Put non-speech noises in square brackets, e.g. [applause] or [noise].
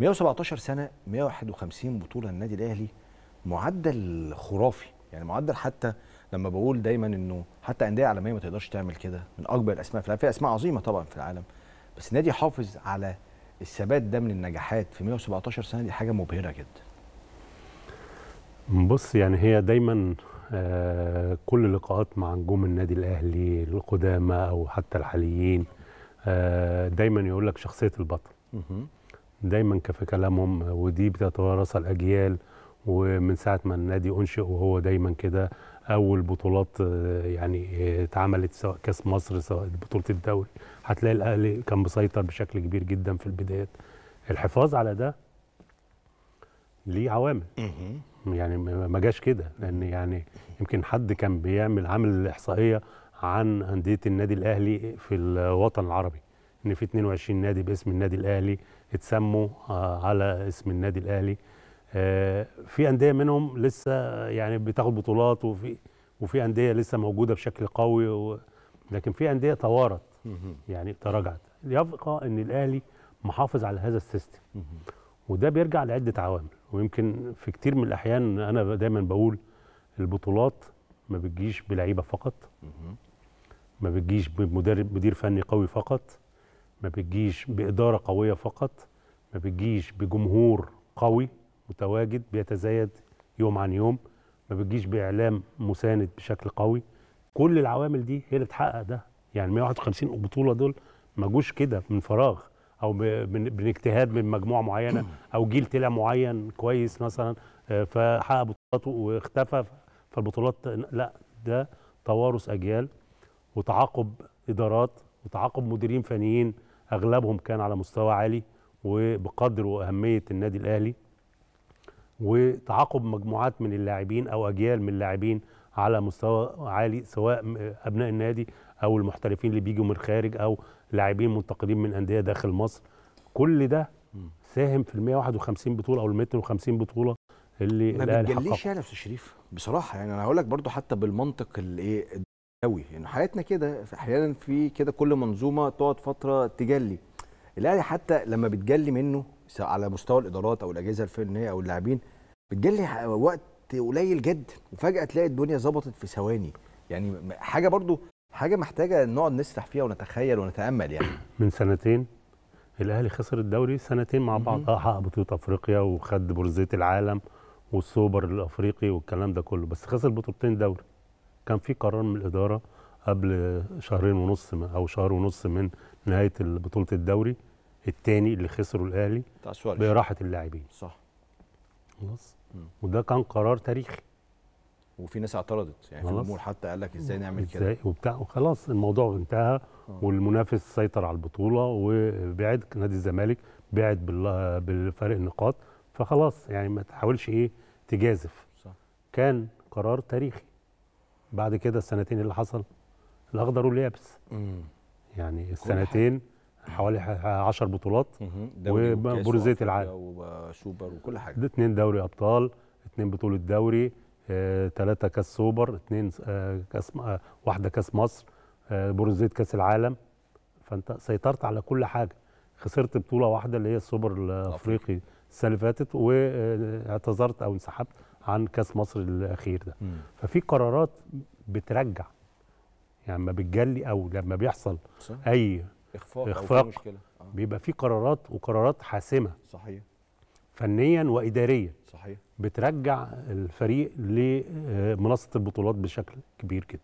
117 سنه 151 بطوله النادي الاهلي معدل خرافي يعني معدل حتى لما بقول دايما انه حتى انديه عالميه ما تقدرش تعمل كده من اكبر الاسماء في العالم في اسماء عظيمه طبعا في العالم بس النادي حافظ على الثبات ده من النجاحات في 117 سنه دي حاجه مبهره جدا بص يعني هي دايما آه كل لقاءات مع نجوم النادي الاهلي القدامى او حتى الحاليين آه دايما يقول لك شخصيه البطل دايما في كلامهم ودي بتتوارث الاجيال ومن ساعه ما النادي انشئ وهو دايما كده اول بطولات آه، يعني آه، اتعملت سواء كاس مصر سواء بطوله الدوري هتلاقي الاهلي كان مسيطر بشكل كبير جدا في البدايات الحفاظ على ده ليه عوامل يعني ما جاش كده لان يعني يمكن حد كان بيعمل عامل احصائيه عن انديه النادي الاهلي في الوطن العربي ان في 22 نادي باسم النادي الاهلي اتسموا آه، على اسم النادي الاهلي آه، في انديه منهم لسه يعني بتاخد بطولات وفي وفي انديه لسه موجوده بشكل قوي و لكن في انديه توارت يعني تراجعت يبقى ان الاهلي محافظ على هذا السيستم وده بيرجع لعده عوامل ويمكن في كتير من الاحيان انا دايما بقول البطولات ما بتجيش بلعيبه فقط ما بتجيش بمدرب مدير فني قوي فقط ما بتجيش بإدارة قوية فقط ما بتجيش بجمهور قوي متواجد بيتزايد يوم عن يوم ما بتجيش بإعلام مساند بشكل قوي كل العوامل دي هي اللي تحقق ده يعني 151 بطولة دول ما جوش كده من فراغ او اجتهاد من مجموعه معينه [clears throat] او جيل طلع معين كويس مثلا آه، فحقق بطولاته واختفى فالبطولات لا ده توارث اجيال وتعاقب ادارات وتعاقب مديرين فنيين اغلبهم كان على مستوى عالي وبقدر واهميه النادي الاهلي وتعاقب مجموعات من اللاعبين او اجيال من اللاعبين على مستوى عالي سواء ابناء النادي او المحترفين اللي بيجوا من الخارج او لاعبين منتقدين من انديه داخل مصر كل ده ساهم في ال 151 بطوله او ال 250 بطوله اللي ما بتجليش يعني يا نفس شريف بصراحه يعني انا هقول لك برضو حتى بالمنطق الايه قوي يعني حياتنا كده احيانا في كده كل منظومه تقعد فتره تجلي الاهلي حتى لما بتجلي منه على مستوى الادارات او الاجهزه الفنيه او اللاعبين بتجلي وقت قليل جدا وفجاه تلاقي الدنيا ظبطت في ثواني يعني حاجه برضو حاجه محتاجه نقعد نسرح فيها ونتخيل ونتامل يعني من سنتين الاهلي خسر الدوري سنتين مع بعض اه حقق بطوله افريقيا وخد برزيه العالم والسوبر الافريقي والكلام ده كله بس خسر بطولتين دوري كان في قرار من الاداره قبل شهرين ونص او شهر ونص من نهايه بطوله الدوري الثاني اللي خسره الاهلي براحه اللاعبين صح خلاص وده كان قرار تاريخي وفي ناس اعترضت يعني في الجمهور حتى قال لك ازاي نعمل كده ازاي وبتاع وخلاص الموضوع انتهى آه. والمنافس سيطر على البطوله وبعد نادي الزمالك بعد بالفرق النقاط فخلاص يعني ما تحاولش ايه تجازف صح. كان قرار تاريخي بعد كده السنتين اللي حصل الاخضر واليابس يعني السنتين حوالي 10 بطولات وبرزيت العالم وسوبر وكل حاجه اثنين دوري ابطال اثنين بطوله دوري ثلاثه آه، كاس سوبر اثنين آه، كاس آه، واحده كاس مصر آه، كاس العالم فانت سيطرت على كل حاجه خسرت بطوله واحده اللي هي السوبر الافريقي السنه اللي فاتت واعتذرت او انسحبت عن كاس مصر الاخير ده ففي قرارات بترجع يعني لما بتجلي او لما بيحصل صح. اي اخفاق, إخفاق مشكلة. آه. بيبقى في قرارات وقرارات حاسمه صحيح فنيا واداريا صحيح بترجع الفريق لمنصه البطولات بشكل كبير جدا